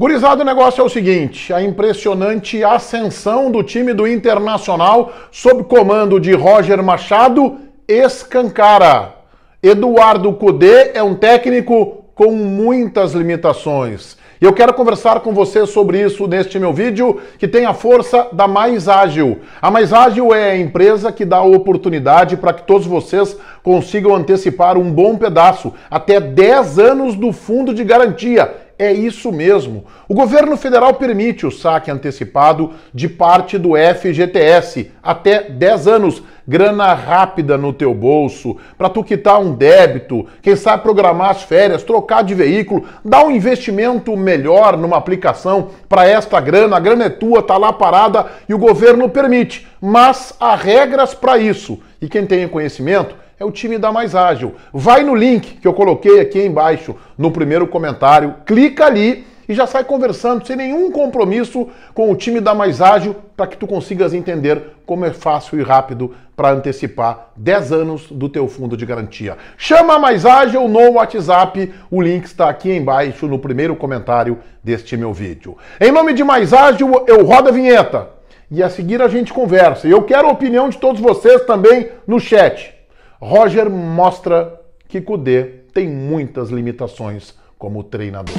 Gurizado, o negócio é o seguinte: a impressionante ascensão do time do Internacional, sob comando de Roger Machado, escancara. Eduardo Cudê é um técnico com muitas limitações. E eu quero conversar com você sobre isso neste meu vídeo, que tem a força da Mais Ágil. A Mais Ágil é a empresa que dá a oportunidade para que todos vocês consigam antecipar um bom pedaço, até 10 anos do fundo de garantia é isso mesmo. O governo federal permite o saque antecipado de parte do FGTS até 10 anos, grana rápida no teu bolso, para tu quitar um débito, quem sabe programar as férias, trocar de veículo, dar um investimento melhor numa aplicação para esta grana, a grana é tua, tá lá parada e o governo permite, mas há regras para isso. E quem tem conhecimento é o time da Mais Ágil. Vai no link que eu coloquei aqui embaixo no primeiro comentário, clica ali e já sai conversando sem nenhum compromisso com o time da Mais Ágil para que tu consigas entender como é fácil e rápido para antecipar 10 anos do teu fundo de garantia. Chama a Mais Ágil no WhatsApp, o link está aqui embaixo no primeiro comentário deste meu vídeo. Em nome de Mais Ágil, eu rodo a vinheta. E a seguir a gente conversa. E eu quero a opinião de todos vocês também no chat. Roger mostra que Kudê tem muitas limitações como treinador.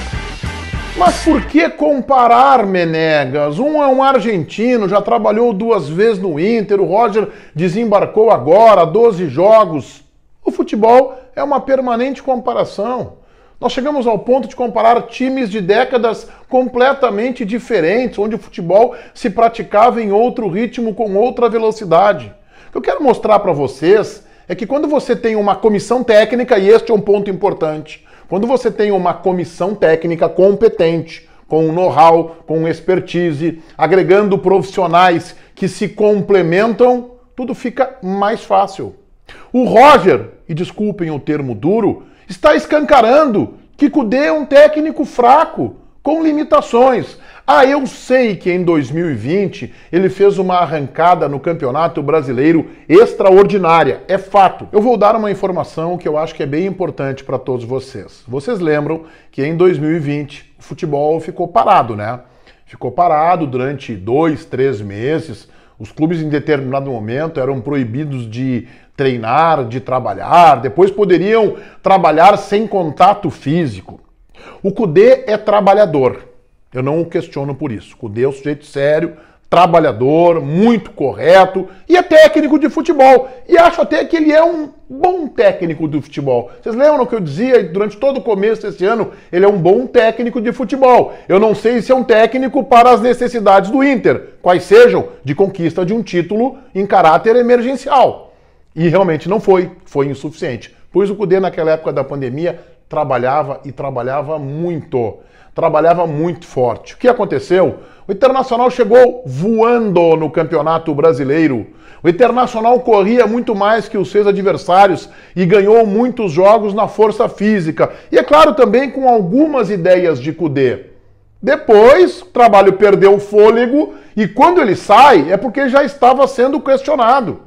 Mas por que comparar Menegas? Um é um argentino, já trabalhou duas vezes no Inter, o Roger desembarcou agora, 12 jogos. O futebol é uma permanente comparação. Nós chegamos ao ponto de comparar times de décadas completamente diferentes, onde o futebol se praticava em outro ritmo, com outra velocidade. O que eu quero mostrar para vocês é que quando você tem uma comissão técnica, e este é um ponto importante, quando você tem uma comissão técnica competente, com know-how, com expertise, agregando profissionais que se complementam, tudo fica mais fácil. O Roger, e desculpem o termo duro, está escancarando que Cudê é um técnico fraco, com limitações. Ah, eu sei que em 2020 ele fez uma arrancada no Campeonato Brasileiro extraordinária. É fato. Eu vou dar uma informação que eu acho que é bem importante para todos vocês. Vocês lembram que em 2020 o futebol ficou parado, né? Ficou parado durante dois, três meses. Os clubes, em determinado momento, eram proibidos de treinar, de trabalhar, depois poderiam trabalhar sem contato físico. O Cudê é trabalhador. Eu não o questiono por isso. O Cudê é um sujeito sério, trabalhador, muito correto e é técnico de futebol. E acho até que ele é um bom técnico do futebol. Vocês lembram que eu dizia durante todo o começo desse ano? Ele é um bom técnico de futebol. Eu não sei se é um técnico para as necessidades do Inter, quais sejam de conquista de um título em caráter emergencial. E realmente não foi, foi insuficiente. Pois o Cudê, naquela época da pandemia, trabalhava e trabalhava muito. Trabalhava muito forte. O que aconteceu? O Internacional chegou voando no Campeonato Brasileiro. O Internacional corria muito mais que os seus adversários e ganhou muitos jogos na força física. E é claro também com algumas ideias de Cudê. Depois, o trabalho perdeu o fôlego e quando ele sai é porque já estava sendo questionado.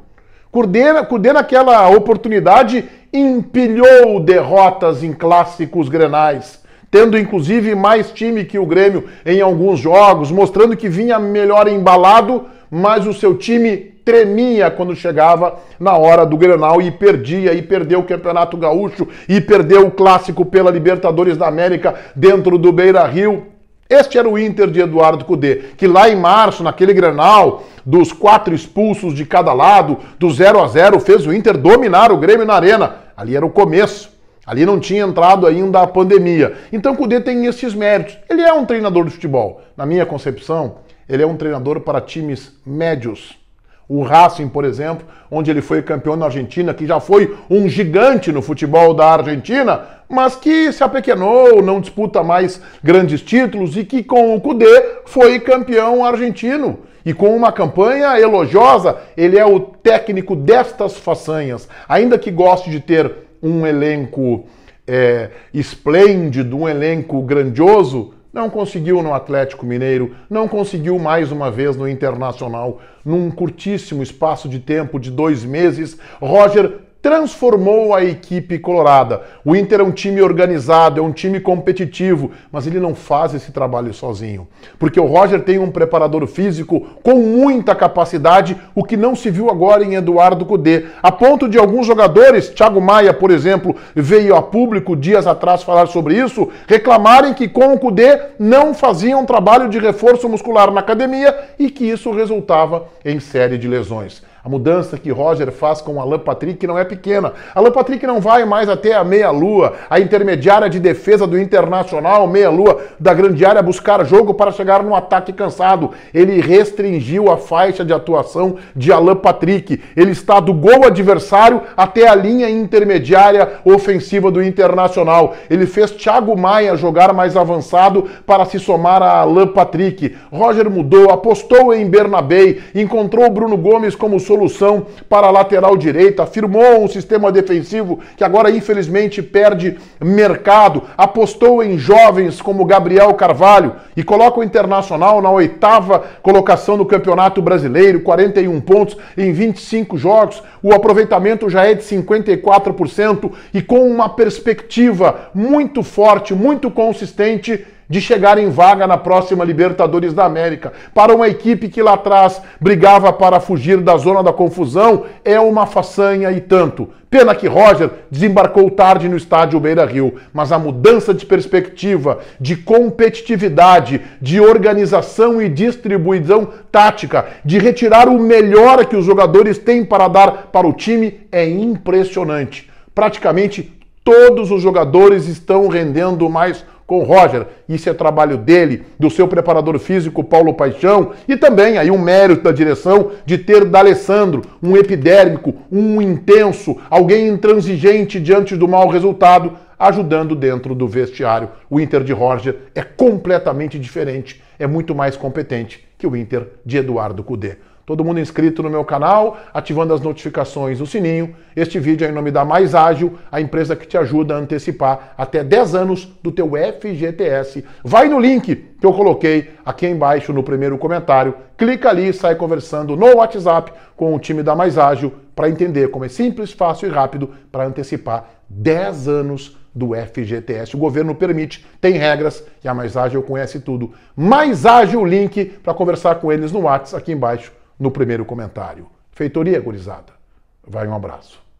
Cudê, naquela oportunidade, empilhou derrotas em clássicos grenais, tendo inclusive mais time que o Grêmio em alguns jogos, mostrando que vinha melhor embalado, mas o seu time tremia quando chegava na hora do Grenal e perdia, e perdeu o Campeonato Gaúcho, e perdeu o clássico pela Libertadores da América dentro do Beira Rio. Este era o Inter de Eduardo Cudê, que lá em março, naquele Grenal, dos quatro expulsos de cada lado, do 0 a 0 fez o Inter dominar o Grêmio na arena ali era o começo. Ali não tinha entrado ainda a pandemia. Então o Cudê tem esses méritos. Ele é um treinador de futebol. Na minha concepção, ele é um treinador para times médios. O Racing, por exemplo, onde ele foi campeão na Argentina, que já foi um gigante no futebol da Argentina, mas que se apequenou, não disputa mais grandes títulos e que com o Cudê foi campeão argentino. E com uma campanha elogiosa, ele é o técnico destas façanhas. Ainda que goste de ter um elenco é, esplêndido, um elenco grandioso, não conseguiu no Atlético Mineiro, não conseguiu mais uma vez no Internacional. Num curtíssimo espaço de tempo de dois meses, Roger transformou a equipe colorada. O Inter é um time organizado, é um time competitivo, mas ele não faz esse trabalho sozinho. Porque o Roger tem um preparador físico com muita capacidade, o que não se viu agora em Eduardo Cudê. A ponto de alguns jogadores, Thiago Maia, por exemplo, veio a público dias atrás falar sobre isso, reclamarem que com o Cudê não faziam trabalho de reforço muscular na academia e que isso resultava em série de lesões. A mudança que Roger faz com Alan Patrick não é pequena. Alan Patrick não vai mais até a meia-lua, a intermediária de defesa do Internacional, meia-lua da grande área, buscar jogo para chegar no ataque cansado. Ele restringiu a faixa de atuação de Alan Patrick. Ele está do gol adversário até a linha intermediária ofensiva do Internacional. Ele fez Thiago Maia jogar mais avançado para se somar a Alan Patrick. Roger mudou, apostou em Bernabei, encontrou Bruno Gomes como solução para a lateral direita, firmou um sistema defensivo que agora infelizmente perde mercado, apostou em jovens como Gabriel Carvalho e coloca o Internacional na oitava colocação no Campeonato Brasileiro, 41 pontos em 25 jogos, o aproveitamento já é de 54% e com uma perspectiva muito forte, muito consistente de chegar em vaga na próxima Libertadores da América. Para uma equipe que lá atrás brigava para fugir da zona da confusão, é uma façanha e tanto. Pena que Roger desembarcou tarde no estádio Beira Rio, mas a mudança de perspectiva, de competitividade, de organização e distribuição tática, de retirar o melhor que os jogadores têm para dar para o time é impressionante. Praticamente todos os jogadores estão rendendo mais com o Roger. Isso é trabalho dele, do seu preparador físico Paulo Paixão e também aí um mérito da direção de ter D'Alessandro, um epidérmico, um intenso, alguém intransigente diante do mau resultado, ajudando dentro do vestiário. O Inter de Roger é completamente diferente, é muito mais competente que o Inter de Eduardo Cudê. Todo mundo inscrito no meu canal, ativando as notificações, o sininho. Este vídeo é em nome da Mais Ágil, a empresa que te ajuda a antecipar até 10 anos do teu FGTS. Vai no link que eu coloquei aqui embaixo no primeiro comentário, clica ali e sai conversando no WhatsApp com o time da Mais Ágil para entender como é simples, fácil e rápido para antecipar 10 anos do FGTS. O governo permite, tem regras e a Mais Ágil conhece tudo. Mais Ágil, link para conversar com eles no WhatsApp aqui embaixo no primeiro comentário. Feitoria, gurizada. Vai um abraço.